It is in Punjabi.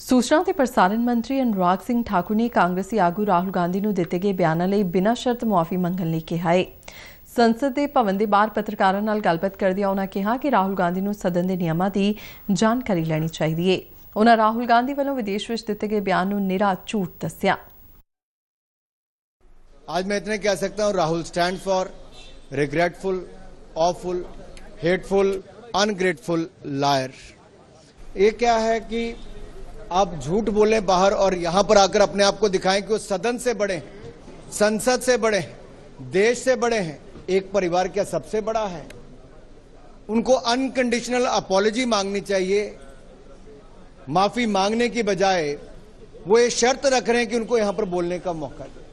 ਸੂਚਨਾ ਤੇ ਪ੍ਰਸਾਰਣ ਮੰਤਰੀ ਅਨੁਰਾਗ ਸਿੰਘ ਠਾਕੁਰ ਨੇ ਕਾਂਗਰਸੀ ਆਗੂ ਰਾਹੁਲ ਗਾਂਧੀ ਨੂੰ ਦਿੱਤੇ ਗਏ ਬਿਆਨਾਂ ਲਈ ਬਿਨਾਂ ਸ਼ਰਤ ਮੁਆਫੀ ਮੰਗਣ ਲਈ ਕਿਹਾ ਹੈ। ਸੰਸਦ ਦੇ ਭਵਨ ਦੇ ਬਾਹਰ ਪੱਤਰਕਾਰਾਂ ਨਾਲ ਗੱਲਬਾਤ ਕਰਦਿਆਂ ਉਹਨਾਂ ਕਿਹਾ ਕਿ ਰਾਹੁਲ ਗਾਂਧੀ ਨੂੰ ਸਦਨ ਦੇ ਨਿਯਮਾਂ ਦੀ ਜਾਣਕਾਰੀ ਲੈਣੀ ਚਾਹੀਦੀ ਹੈ। ਉਹਨਾਂ ਰਾਹੁਲ ਗਾਂਧੀ ਵੱਲੋਂ ਵਿਦੇਸ਼ ਵਿੱਚ ਦਿੱਤੇ ਗਏ ਬਿਆਨ ਨੂੰ ਨਿਰਾ ਝੂਠ ਦੱਸਿਆ। ਅੱਜ ਮੈਂ ਇਤਨੇ ਕਹਿ ਸਕਦਾ ਹਾਂ Rahul stand for regretful awful hateful ungrateful liar ਇਹ क्या ਹੈ ਕਿ आप झूठ बोले बाहर और यहां पर आकर अपने आप को दिखाएं कि वो सदन से बड़े हैं संसद से बड़े हैं देश से बड़े हैं एक परिवार क्या सबसे बड़ा है उनको अनकंडीशनल अपॉलोजी मांगनी चाहिए माफी मांगने की बजाय वो ये शर्त रख रहे हैं कि उनको यहां पर बोलने का मौका दे